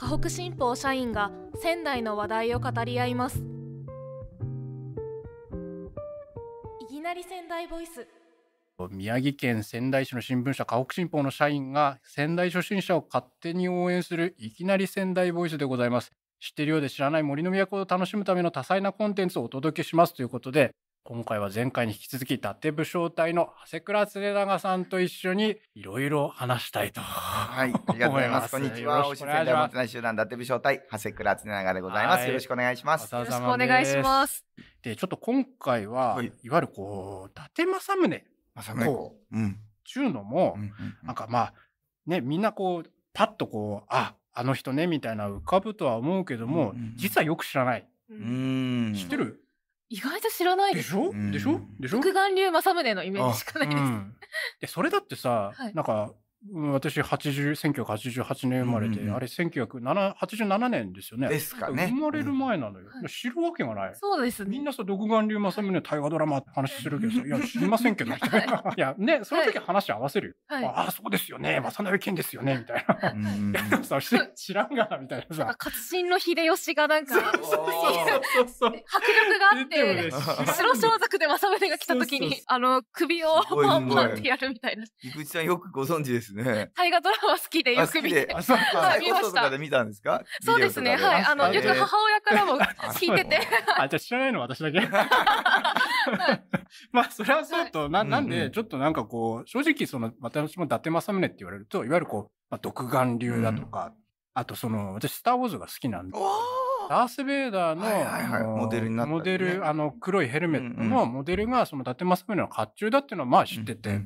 河北新報社員が仙台の話題を語り合いますいきなり仙台ボイス宮城県仙台市の新聞社河北新報の社員が仙台初心者を勝手に応援するいきなり仙台ボイスでございます知ってるようで知らない森の都を楽しむための多彩なコンテンツをお届けしますということで今回は前回に引き続き、伊達武将隊の長谷倉常長さんと一緒にいろいろ話したいと。はい、ありがとうございます。こんにちは。お知らせでおな集団伊達武将隊、長谷倉常長でございます。よろしくお願いします。よろしくお願いします。で、ちょっと今回は、はい、いわゆるこう、伊達政宗。政宗公。うん。ちゅうのも、うんうんうん、なんかまあ、ね、みんなこう、パッとこう、あ、あの人ね、みたいな浮かぶとは思うけども、うんうんうん、実はよく知らない。うん。知ってる意外と知らないでしょでしょでしょ徳眼流政宗のイメージしかないです。うん、いそれだってさ、はい、なんか私80、1988年生まれて、うんうん、あれ1987年ですよね。ですかね。生まれる前なのよ。うん、知るわけがない。そうですね。みんなさ、独眼竜正宗大河ドラマって話するけどさ、いや、知りませんけど、み たいな。いや、ね、その時話合わせるよ。はい、ああ、そうですよね、正成謙ですよね、みたいな。はい、い さ、知らんがな、みたいなさ。活新の秀吉がなんか、そうそうそう迫力があって、ね、白装束で正宗が来た時に、あの、首をパンパンってやるみたいな。さんよくご存知ですですね。大河ドラマ好きでよく見て。あ、そうか。見ました。で見たんですかそうですね。はい。あの、よく母親からも聞いてて。あ、じゃあ知らないの私だけ。まあ、それはそうと、な、なんで、ちょっとなんかこう、正直その、私も伊達政宗って言われると、いわゆるこう、まあ、独眼流だとか、あとその、私、スターウォーズが好きなんで。ダース・ベイダーの、はいはいモデルになった、モデル、あの、黒いヘルメットのモデルが、その、伊達政宗の甲冑だっていうのは、まあ知ってて、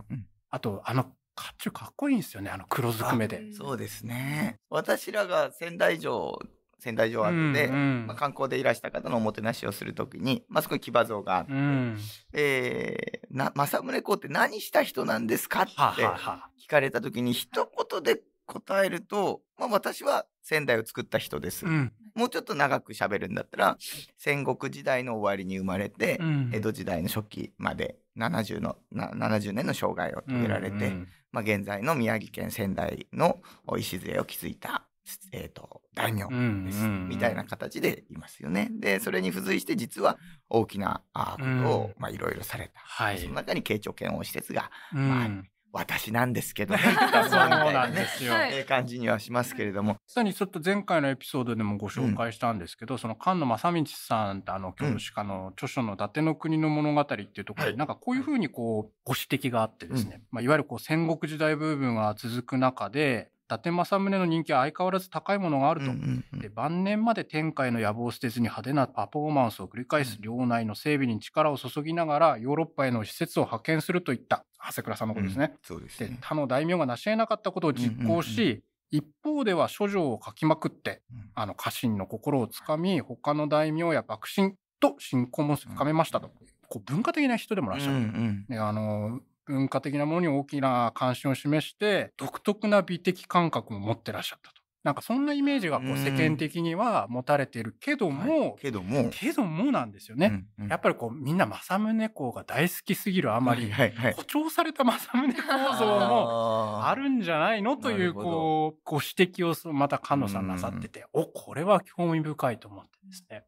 あと、あの、甲冑かっこいいんですよね、あの黒ずくめで。そうですね。私らが仙台城、仙台城あっうんうん、まあ、観光でいらした方のおもてなしをするときに、まあ、すごい騎馬像があって、うん、えー、な、政宗公って何した人なんですかって聞かれたときに、一言で答えると、まあ、私は仙台を作った人です。うん、もうちょっと長く喋るんだったら、戦国時代の終わりに生まれて、うん、江戸時代の初期まで 70, の70年の障害を遂げられて、うんうんまあ、現在の宮城県仙台の礎を築いた、えー、大名です、うんうんうん、みたいな形でいますよね。でそれに付随して実は大きなことをいろいろされた、はい、その中に慶長遣王施設が、まあ、私なんですけど ね。そうなんですよ。ええ感じにはしますけれども。さらにちょっと前回のエピソードでもご紹介したんですけど、うん、その菅野正道さんあの教師家の著書の伊達の国の物語っていうところに、なんかこういうふうにこう、ご指摘があってですね、うん、まあいわゆるこう戦国時代ブームが続く中で、達政宗の人気は相変わらず高いものがあると、うんうんうん、で晩年まで天界の野望を捨てずに派手なパフォーマンスを繰り返す領内の整備に力を注ぎながらヨーロッパへの施設を派遣するといった長谷倉さんのことですね。うん、で、ね、他の大名が成し得なかったことを実行し、うんうんうん一方では書女を書きまくって、あの家臣の心をつかみ、他の大名や幕臣と信仰も深めましたと。こう文化的な人でもらっしゃる。うんうん、あの、文化的なものに大きな関心を示して独特な美的感覚を持ってらっしゃったと。なんかそんなイメージがこう世間的には持たれてるけども、けども、けどもなんですよね。うんうん、やっぱりこうみんな政宗公が大好きすぎるあまり、誇張された政宗公像もあるんじゃないのというこうご指摘をまた菅野さんなさってて、うん、お、これは興味深いと思ってですね。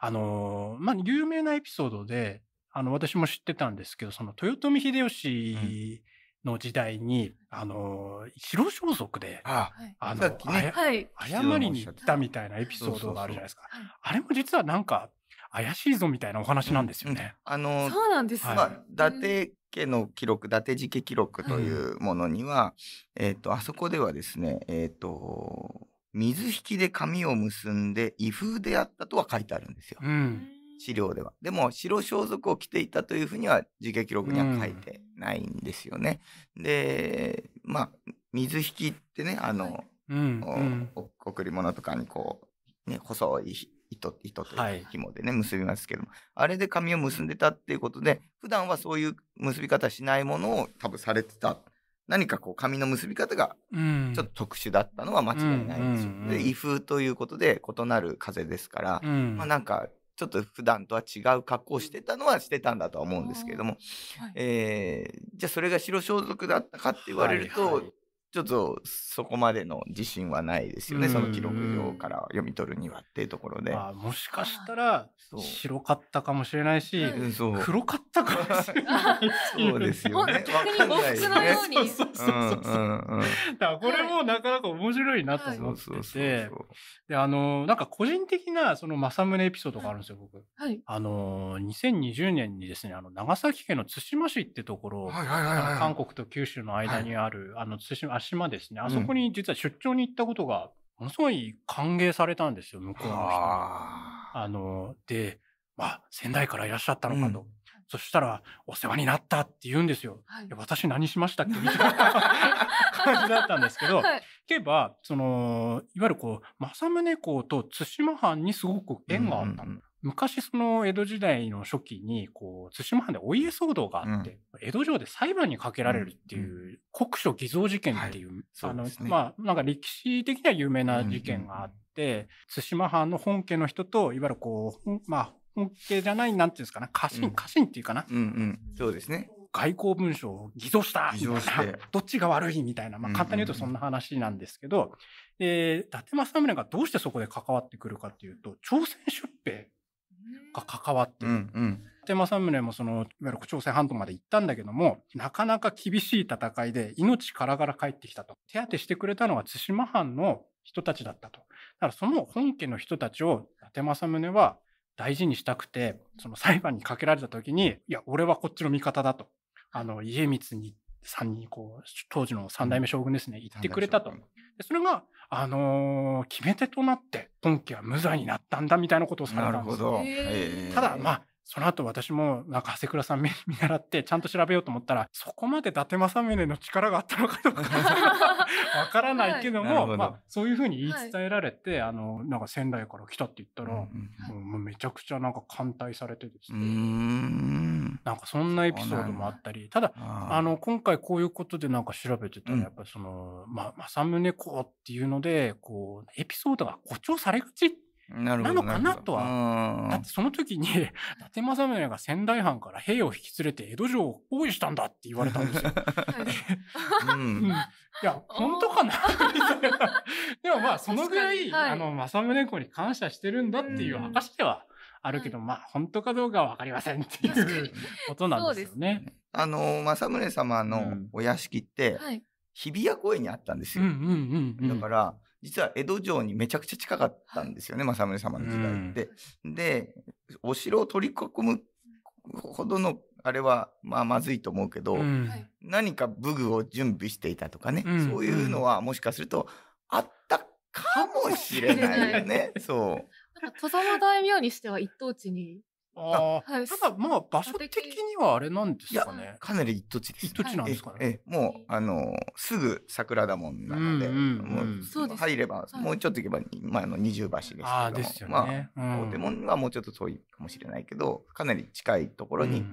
あのー、まあ、有名なエピソードで、あの、私も知ってたんですけど、その豊臣秀吉の時代に、うん、あの、白装束で、ああの、ねはい、謝りに行ったみたいなエピソードがあるじゃないですか。あれも実はなんか、怪しいぞみたいなお話なんですよね。うん、あの、そうなんです、ね、まあ、伊達家の記録、伊達寺家記録というものには、うん、えっ、ー、と、あそこではですね、えっ、ー、と、水引で髪を結んで、異風であったとは書いてあるんですよ。うん資料では。でも、白装束を着ていたというふうには、自家記録には書いてないんですよね。うん、で、まあ、水引きってね、あの、ううん、贈り物とかにこう、ね、細い糸糸という紐でね、はい、結びますけども、あれで髪を結んでたっていうことで、普段はそういう結び方しないものを多分されてた。何かこう髪の結び方がちょっと特殊だったのは間違いないんですうん、で、異風ということで異なる風ですから、うん、まあなんかちょっと普段とは違う格好をしてたのはしてたんだとは思うんですけれども、はい、えー、じゃあそれが白装束だったかって言われると、はいはい、ちょっとそこまでの自信はないですよね、その記録上から読み取るにはっていうところで。あ、もしかしたら白かったかもしれないし、黒かったかもしれない。そうですよね。逆にボッのように。そうそうそうそう。だからこれもなかなか面白いなと思ってて、で、あの、なんか個人的なその正宗エピソードがあるんですよ、僕。はい。あの、2020年にですね、あの、長崎県の津島市ってところ、韓国と九州の間にある、はい、あの、対馬、島ですね。あそこに実は出張に行ったことが、ものすごい歓迎されたんですよ、向こうの人に。あの、で、まあ、仙台からいらっしゃったのかと。うん、そしたら、お世話になったって言うんですよ。はい、私何しましたっけみたいな感じだったんですけど、はい、聞けば、その、いわゆるこう、政宗公と対馬藩にすごく縁があった、うん昔その江戸時代の初期にこう対馬藩でお家騒動があって、江戸城で裁判にかけられるっていう国書偽造事件っていう、あのまあなんか歴史的には有名な事件があって、対馬藩の本家の人といわゆるこうまあ本家じゃないなんていうんですかね家臣、家臣っていうかな、そうですね外交文書を偽造した偽造してどっちが悪いみたいな、まあ、簡単に言うとそんな話なんですけど、う伊達政宗がどうしてそこで関わってくるかっていうと朝鮮出兵が関わってる。うんうん政宗もそのいわゆる朝鮮半島まで行ったんだけどもなかなか厳しい戦いで命からがら帰ってきたと手当てしてくれたのは対馬藩の人たちだったとだからその本家の人たちを伊達政宗は大事にしたくてその裁判にかけられた時にいや俺はこっちの味方だとあの家光にさんにこう、当時の三代目将軍ですね、言ってくれたと。でそれが、あのー、決め手となって、本家は無罪になったんだみたいなことをされたんです。なるほど。ただ、まあ、その後私もなんか長谷倉さん見習ってちゃんと調べようと思ったら、そこまで伊達政宗の力があったのかどうか わからないけども、はい、まあそういうふうに言い伝えられて、はい、あの、なんか仙台から来たって言ったら、うんうんうめちゃくちゃなんか歓待されてですね。んなんかそんなエピソードもあったり、ただ、あの、今回こういうことでなんか調べてたら、やっぱりその、うん、まあ、政宗公っていうので、こう、エピソードが誇張されがちってなのかなとは。だってその時に、伊達政宗が仙台藩から兵を引き連れて江戸城を包囲したんだって言われたんですよ。うん、いや、本当かなでもまあ、そのぐらい、はい、あの、政宗公に感謝してるんだっていう証ではあるけど、うん、まあ、本当かどうかはわかりませんっていうことなんですよね。あの、政宗様のお屋敷って、うんはい、日比谷公園にあったんですよ。だから、実は江戸城にめちゃくちゃ近かったんですよね、政宗様の時代って。で、お城を取り囲むほどのあれは、まあ、まずいと思うけど、何か武具を準備していたとかね、そういうのはもしかするとあったかもしれないよね。そう。なんか、戸様大名にしては一等地にああ、ただまあ場所的にはあれなんですかね。かなり一土地です、ね、一土地なんですかね。えもうあのすぐ桜田門なので、うんうんうん、もう入れば、もうちょっと行けば、まあ、あの二重橋ですけどあですよね、まあ、大手門はもうちょっと遠いかもしれないけど、かなり近いところに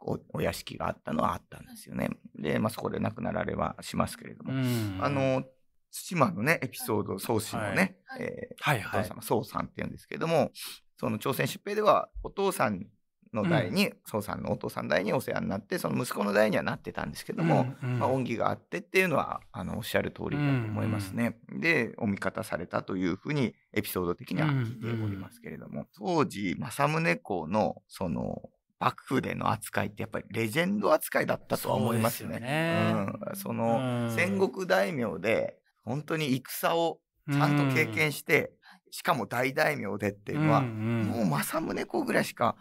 おお屋敷があったのはあったんですよね。で、まあ、そこで亡くなられはしますけれども、うん、あの対馬のねエピソード宗師のね宗さんっていうんですけどもその朝鮮出兵ではお父さんの代に、宋、うん、さんのお父さん代にお世話になってその息子の代にはなってたんですけども、うんうん、まあ、恩義があってっていうのはあのおっしゃる通りだと思いますね。うんうん、でお味方されたというふうにエピソード的には聞いておりますけれども、うんうん、当時政宗公のその幕府での扱いってやっぱりレジェンド扱いだったとは思いますよね。そ、ね、うん、その、戦国大名で本当に戦をちゃんと経験して、しかも大大名でっていうのは、うんうん、もう政宗公ぐらいしか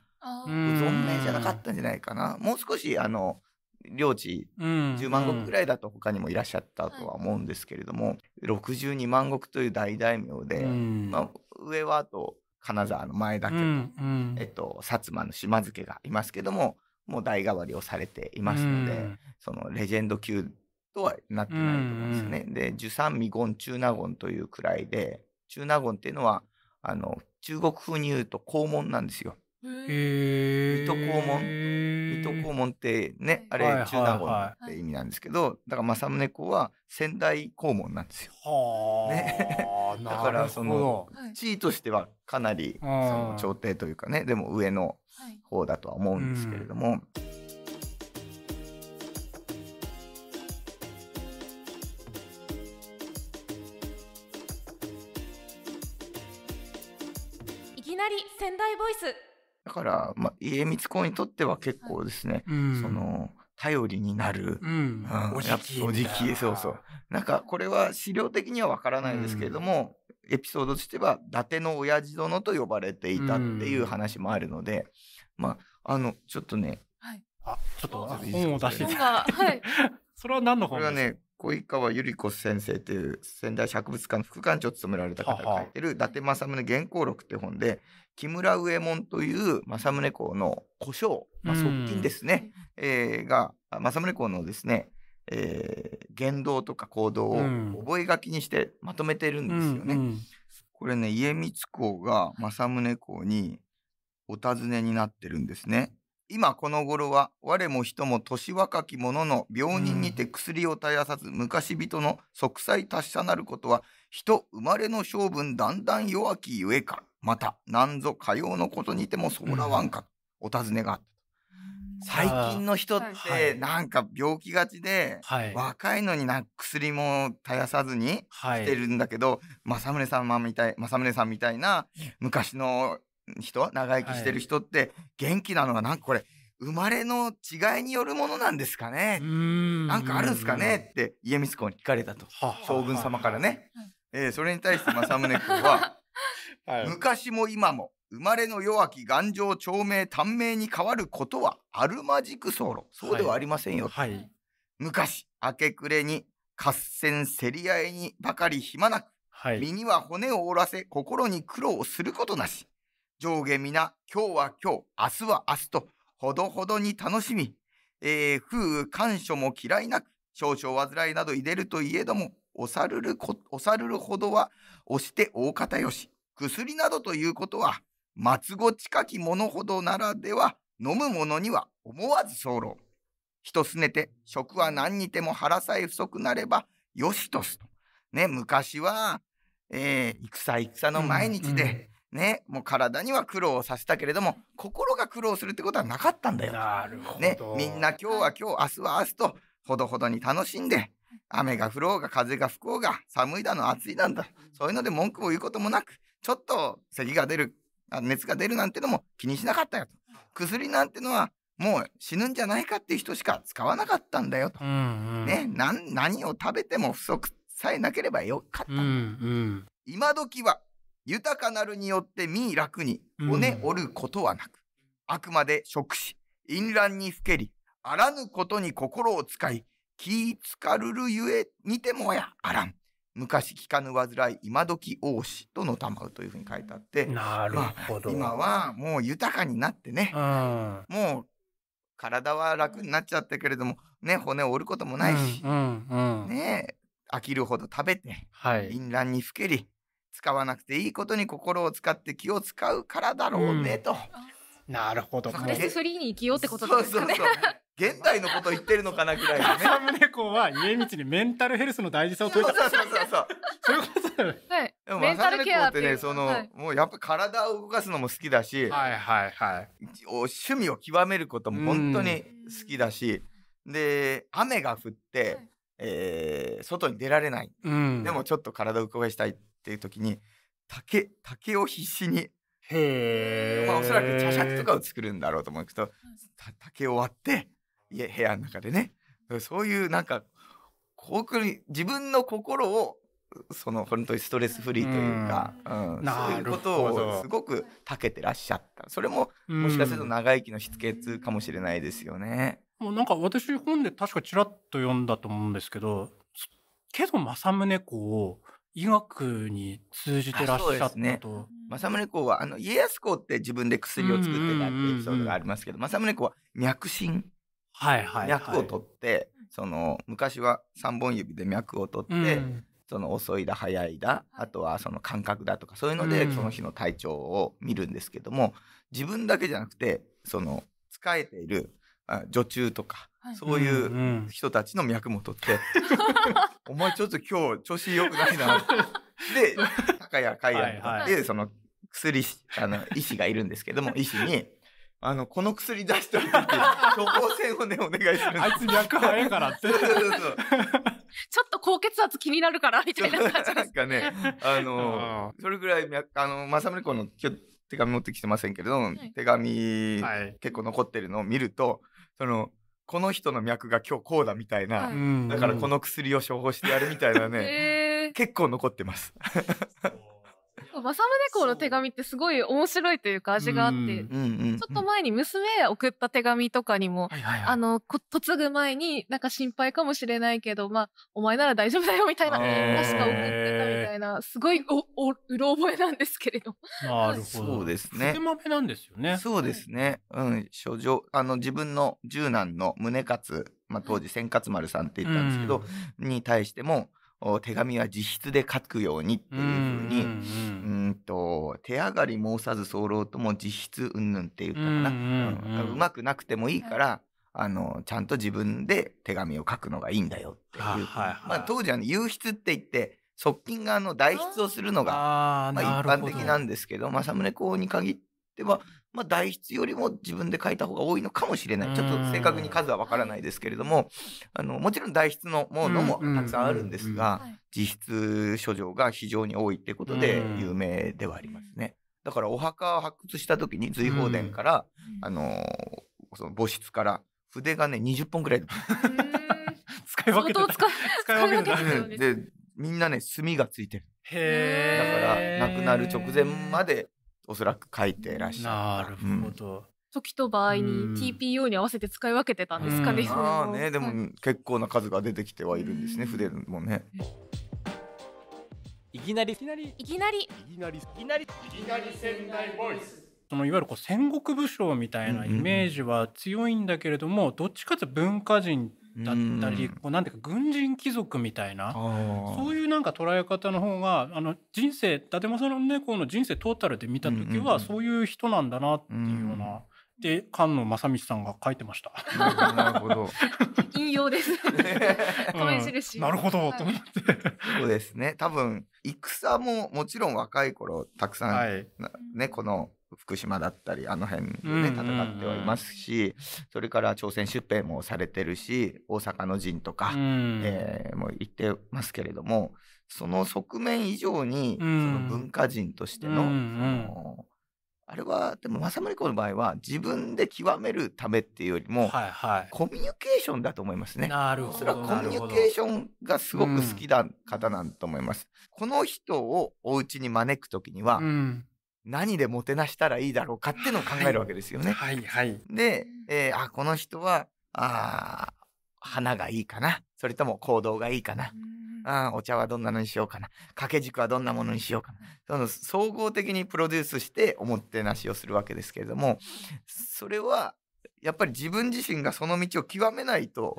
存命じゃなかったんじゃないかな。もう少しあの領地10万石ぐらいだと他にもいらっしゃったとは思うんですけれども、うんうん、62万石という大大名で、うん、まあ、上はあと金沢の前だけと、うんうん、えっと、薩摩の島津家がいますけどももう代替わりをされていますので、うん、そのレジェンド級とはなってないと思うんですよね。うんうん、で「十三未言中納言」というくらいで中納言っていうのはあの中国風に言うと肛門なんですよ。水戸黄門水戸黄門ってねあれ中納言って意味なんですけど、だから政宗公は仙台黄門なんですよ。ね、だからその地位としてはかなりその朝廷というかねでも上の方だとは思うんですけれども。はいきなり仙台ボイスだから、まあ、家光公にとっては結構ですね、はい、その頼りになる、うん、うん、おじきおじきそうそうなんかこれは資料的にはわからないですけれども、うん、エピソードとしては伊達の親父殿と呼ばれていたっていう話もあるので、うん、まああのちょっとね、はい、あちょっと本を出してはい、それは何の本ですかこれはね及川百合子先生という仙台博物館の副館長を務められた方が書いてる「伊達政宗原稿録」って本で木村右衛門という政宗公の故障、まあ、側近ですね、えー、が政宗公のですねえー、言動とか行動を覚書にしてまとめてるんですよね。うんうんうん、これね家光公が政宗公にお尋ねになってるんですね。今この頃は我も人も年若き者の病人にて薬を絶やさず昔人の息災達者なることは人生まれの性分だんだん弱きゆえかまた何ぞかようのことにてもそらわんか、お尋ねがあった最近の人ってなんか病気がちで、若いのにな薬も絶やさずにしてるんだけど、政宗さんみたい政宗さんみたいな昔の人長生きしてる人って元気なのはなんかこれ生まれの違いによるものなんですかねなんかあるんですかねって家光公に聞かれたと将軍様からね、えー、それに対して政宗公は、はい、昔も今も生まれの弱き頑丈長命短命に変わることはあるまじく候そうではありませんよ、はいはい、昔明け暮れに合戦競り合いにばかり暇なく、身には骨を折らせ心に苦労することなし上下皆、今日は今日、明日は明日と、ほどほどに楽しみ、えー、風雨、感所も嫌いなく、少々患いなど入れるといえども、おさるるこ、おさるるほどは、押して大方よし。薬などということは、松子近き者ほどならでは、飲む者には思わず候。人すねて、食は何にても腹さえ不足なれば、よしとすと。ね、昔は、えー、戦戦の毎日で、ね、もう体には苦労をさせたけれども心が苦労するってことはなかったんだよ。なるほどね、みんな今日は今日明日は明日とほどほどに楽しんで雨が降ろうが風が吹こうが寒いだの暑いだんだそういうので文句を言うこともなくちょっと咳が出る熱が出るなんてのも気にしなかったよと薬なんてのはもう死ぬんじゃないかっていう人しか使わなかったんだよと、うんうん、ね、何を食べても不足さえなければよかった、うんうん、今時は豊かなるによって身楽に骨折ることはなく、あくまで食し、淫乱にふけり、あらぬことに心を使い、気つかるるゆえにてもやあらん。昔聞かぬ患い今時王子とのたまうというふうに書いてあってなるほど、まあ、今はもう豊かになってね、うん、もう体は楽になっちゃったけれども、ね、骨を折ることもないし、うんうんうん、ね、飽きるほど食べて、はい、淫乱にふけり使わなくていいことに心を使って気を使うからだろうね、と。なるほど。サクセスフリーに生きようってことですかね。そうそうそう現代のこと言ってるのかなくらいね。サムネコは家光にメンタルヘルスの大事さを説いた。そうそうそうそう。そういうことだよね。はい。でもメンタルケアってね、その、はい、もうやっぱ体を動かすのも好きだし、はいはいはい。趣味を極めることも本当に好きだし、で雨が降って、はい、えー、外に出られない。うん、でもちょっと体を動かしたい。っていう時に竹竹を必死にへまあ、おそらく茶杓とかを作るんだろうと思うけど竹を割って家部屋の中でねそういうなんかこう自分の心をその本当にストレスフリーというか、うんうん、そういうことをすごくたけてらっしゃったそれももしかすると長生きの秘訣かもしれないですよね。もうなんか私本で確かちらっと読んだと思うんですけど「けど政宗公を医学に通じてらっしゃったと。ね、政宗公はあの家康公って自分で薬を作ってたってエピソードがありますけど、政宗公は脈診、はいはい、はい、脈を取ってその昔は3本指で脈を取って、うん、その遅いだ早いだあとはその感覚だとかそういうので、うん、その日の体調を見るんですけども自分だけじゃなくてその使えている女中とかそういう人たちの脈も取って、お前ちょっと今日調子良くないな。で、高谷海也で、その薬、あの、医師がいるんですけども、医師に、あの、この薬出しといて、処方箋をね、お願いするあいつ脈早いからって。そうそうそう。ちょっと高血圧気になるから、みたいな感じなんかね、あの、それぐらい、あの、正宗子の手紙持ってきてませんけれども、はい、手紙、はい、結構残ってるのを見ると、その、この人の脈が今日こうだみたいな、はい、だからこの薬を処方してやるみたいなね、え ー、結構残ってます。政宗公の手紙ってすごい面白いというか味があって、ちょっと前に娘へ送った手紙とかにも、あの、嫁ぐ前になんか心配かもしれないけど、まあ、お前なら大丈夫だよみたいな、確か送ってたみたいな、すごいお、お、うろ覚えなんですけれど。なるほど。そうですね。豆なんですよね。そうですね。うん、書状、あの、自分の十男の宗勝、まあ当時、千勝丸さんって言ったんですけど、に対しても、手紙は自筆で書くようにっていうふうに、うんと手上がり申さず候とも自筆うんぬんって言ったかな、うんうまくなくてもいいから、あのちゃんと自分で手紙を書くのがいいんだよっていう、まあ、当時は、ね、有筆って言って側近側の代筆をするのがまあ、一般的なんですけど政宗公に限ってはまあ、代筆よりも自分で書いた方が多いのかもしれない。ちょっと正確に数はわからないですけれども、あの、もちろん代筆のものもたくさんあるんですが、実質書状が非常に多いってことで有名ではありますね。だからお墓を発掘した時に随宝殿から、あの、その母室から筆がね、20本ぐらい。使い分けた。使い分けた。で、みんなね、墨がついてる。へだから、亡くなる直前までおそらく書いてらっしゃる。なるほど。うん時と場合に TPO に合わせて使い分けてたんですかね。ああね、でも結構な数が出てきてはいるんですね、筆もね。いきなりいきなりいきなりいきなりいきなりいきなり仙台ボイス。そのいわゆるこう戦国武将みたいなイメージは強いんだけれども、どっちかというと文化人だったり、こうなんていうか軍人貴族みたいなそういうなんか捉え方の方があの人生伊達政宗猫の人生トータルで見た時はそういう人なんだなっていうような。で菅野正道さんが書いてました。なるほど。引用です。なるほど、と思って。そうですね。多分戦ももちろん若い頃たくさん、はい、ねこの福島だったりあの辺でね戦ってはいますしそれから朝鮮出兵もされてるし大阪の陣とか、うん、えー、も行ってますけれどもその側面以上に、うん、その文化人としてのうん、のあれはでも政宗公の場合は自分で極めるためっていうよりも、はいはい、コミュニケーションだと思いますね。なるほどそれはコミュニケーションがすごく好きな方なんだと思います。この人をお家に招く時には、何でもてなしたらいいだろうかっていうのを考えるわけですよね。はい、はい、で、えー、あこの人はあ花がいいかなそれとも行動がいいかな、うん、あお茶はどんなのにしようかな掛け軸はどんなものにしようかなその総合的にプロデュースしておもてなしをするわけですけれどもそれはやっぱり自分自身がその道を極めないと、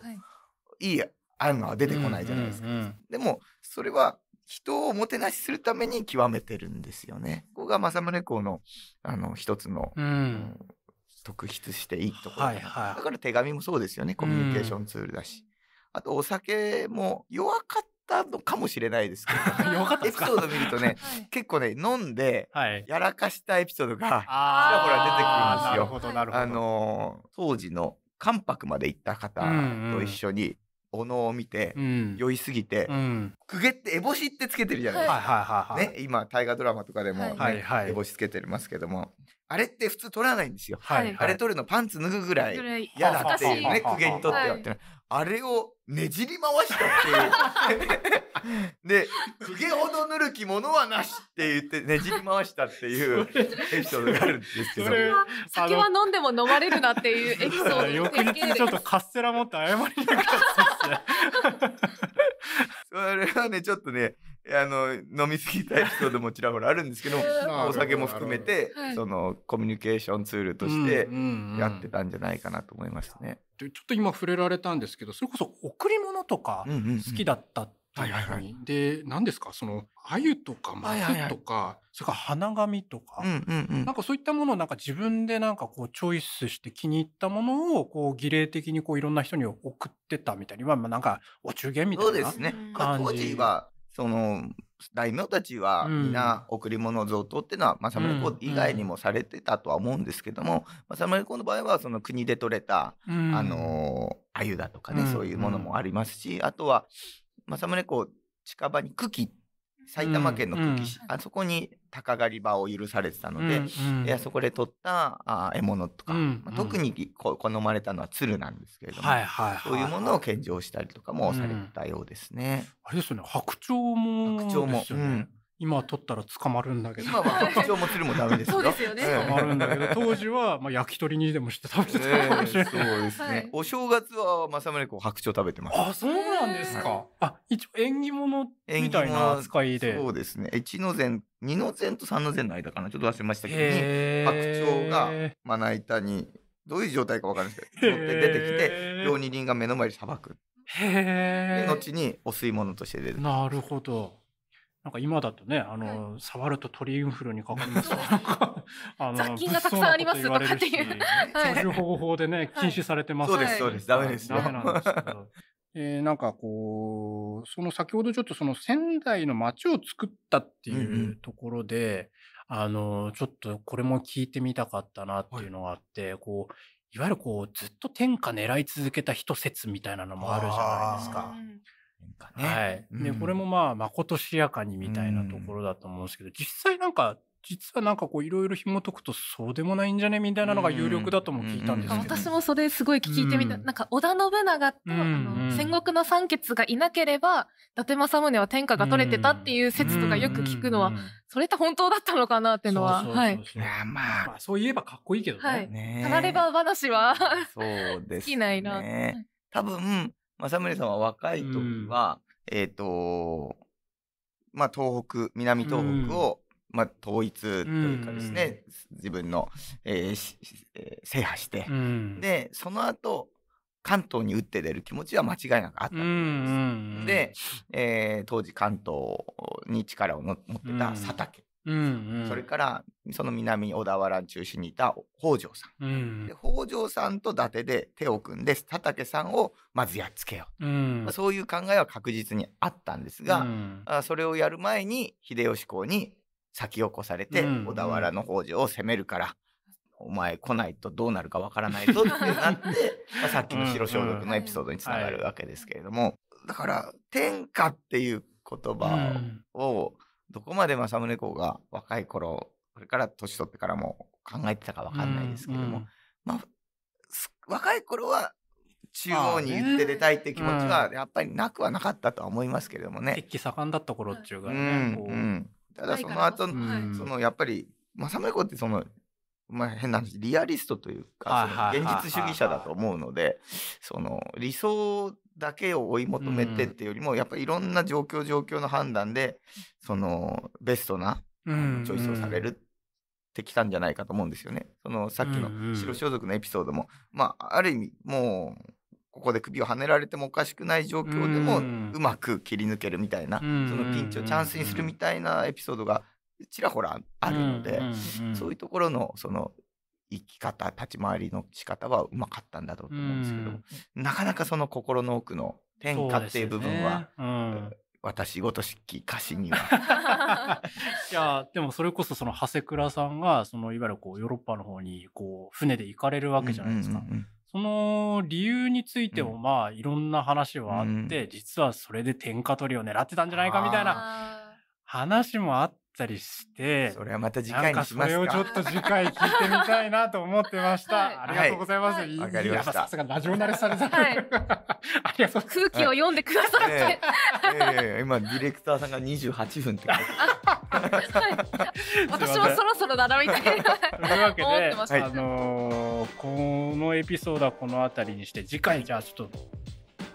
い、い案が出てこないじゃないですか。うん、でもそれは人をもてなしするために極めてるんですよね。ここが政宗公のあの一つの、うん、特筆していいところ、はいはい、だから手紙もそうですよねコミュニケーションツールだし、うん、あとお酒も弱かったのかもしれないですけど 弱かったエピソード見るとね、はい、結構ね飲んでやらかしたエピソードがちらほら出てきますよ。あの当時の関白まで行った方と一緒に、うんうんお能を見て、酔いすぎて、くげってえぼしってつけてるじゃないですか、はいね、今大河ドラマとかでも、ねはいはい、烏帽子つけてますけどもあれって普通取らないんですよ、はいはい、あれ取るのパンツ脱ぐぐらい嫌だっていうね公家にとってはって、はい、あれをねじり回したっていう で、くげほどぬるきものはなしって言って、ねじり回したっていうエピソードがあるんですけど。酒は飲んでも飲まれるなっていうエピソード翌日ちょっとカステラ持って謝りなかった それはね、ちょっとね、あの、飲みすぎたエピソードもちらほらあるんですけど、お酒も含めて、その、コミュニケーションツールとしてやってたんじゃないかなと思いますね。ってちょっと今触れられたんですけどそれこそ贈り物とか好きだったって。いで何ですかその鮎とかマスとか、それから花紙とか、なんかそういったものをなんか自分でなんかこうチョイスして気に入ったものをこう儀礼的にこういろんな人に送ってたみたいにまあなんかお中元みたいな感じそうですね大名たちは皆贈り物贈答っていうのは政宗公以外にもされてたとは思うんですけども政宗公の場合はその国で取れた、うん、あの鮎だとかね、うん、そういうものもありますし、あとは政宗公近場に久喜埼玉県の久喜市、あそこに鷹狩り場を許されてたので、うんうん、そこで取ったあ獲物とか、うんうんまあ、特に好まれたのは鶴なんですけれども、はいはいはいはい、そういうものを献上したりとかもされたようですね。うん、あれですよね白鳥も、ね、白鳥も、うん今取ったら捕まるんだけど今は口をってるもダメですよ そうですよね、捕まるんだけど当時はまあ焼き鳥にでもして食べてたかもしれない、えー、そうですね、はい、お正月は政宗う、白鳥食べてますあそうなんですか、はい、あ一応縁起物みたいな扱いでそうですね一の前二の前と三の前の間かなちょっと忘れましたけどね、白鳥がまな板にどういう状態かわからないですけどって出てきて料理人が目の前でさばくへえ後にお吸い物として出るなるほどなんか今だとね、あの、はい、触ると鳥インフルにかかります か、あ雑菌がたくさんありますとかっていう。うい、保護法でね、禁止されてます、はい、そうです、そうです。ダメです、ね、ダメなんですけど。えー、なんかこう、その先ほどちょっとその仙台の街を作ったっていうところで、うんうん、あの、ちょっとこれも聞いてみたかったなっていうのがあって、はい、こう、いわゆるこう、ずっと天下狙い続けた人説みたいなのもあるじゃないですか。かね。はい。で、これもまあ、まことしやかにみたいなところだと思うんですけど、実際なんか、実はなんかこういろいろ紐解くとそうでもないんじゃねみたいなのが有力だとも聞いたんですけど、うんうん、私もそれすごい聞いてみた、うん、なんか織田信長と、あの戦国の三傑がいなければ伊達政宗は天下が取れてたっていう説とかよく聞くのは、それって本当だったのかなっていうのははいまあ、まあ、そういえばかっこいいけどね,、はい、ねたられば話はそうです、ね、尽きないな、多分政宗さんは若い時は、うん、えっ、ー、と、まあ、東北、南東北を、うん、まあ、統一というかですね、うん、自分の、えーえー、制覇して、で、その後、関東に打って出る気持ちは間違いなくあったと思います。で、えー、当時関東に力を持ってた佐竹うんうん、それからその南小田原中心にいた北条さん、うん、で北条さんと伊達で手を組んで佐竹さんをまずやっつけよう、うん、そういう考えは確実にあったんですが、うん、それをやる前に秀吉公に先を越されて、小田原の北条を攻めるから。お前来ないとどうなるかわからないぞってなって まあさっきの白装束のエピソードにつながるわけですけれども、だから天下っていう言葉をどこまで政宗公が若い頃これから年取ってからも考えてたか分かんないですけども、うんうん、まあ、若い頃は中央に行って出たいって気持ちがやっぱりなくはなかったとは思いますけれどもね。一気盛んだった頃っていうかね。うんうん、ただその後、はい、そのやっぱり政宗公ってそのまあ、変な話リアリストというか現実主義者だと思うのでその理想だけを追い求めてっていうよりも、やっぱりいろんな状況状況の判断でそのベストなチョイスをされるってきたんじゃないかと思うんですよね。そのさっきの白装束のエピソードも、まあある意味もうここで首をはねられてもおかしくない状況でもうまく切り抜けるみたいな、そのピンチをチャンスにするみたいなエピソードがちらほらあるので、そういうところのその生き方立ち回りの仕方はうまかったんだろうと思うんですけど、うん、なかなかその心の奥の天下っていう部分は、ねうん、私ごとしき歌詞には いやでもそれこそその長谷倉さんがそのいわゆるこうヨーロッパの方にこう船で行かれるわけじゃないですか。うんうんうんうんその理由についてもまあいろんな話はあって、実はそれで天下取りを狙ってたんじゃないかみたいな話もあったりして、それはまた次回にしますか。それをちょっと次回聞いてみたいなと思ってました。はい、ありがとうございます。はい、わ、かりました。さすがラジオ慣れされた。はい、ありがとう空気を読んでくださって。えー、えー、今、ディレクターさんが28分って私もそろそろだなみたいな。というわけで、あのー、このエピソードはこの辺りにして、次回じゃあちょっと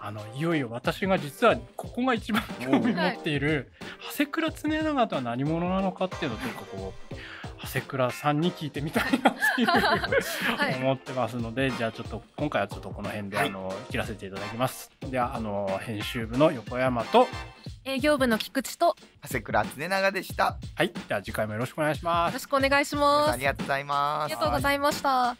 あのいよいよ私が実はここが一番興味持っている長谷倉常永とは何者なのかっていうのをちょっとこう長谷倉さんに聞いてみたいなっていうはい、思ってますのでじゃあちょっと今回はちょっとこの辺で、あの切らせていただきます。ではあの編集部の横山と営業部の菊池と長谷倉常永でした。はい、じゃあ次回もよろしくお願いします。よろしくお願いします。ありがとうございます。ありがとうございました。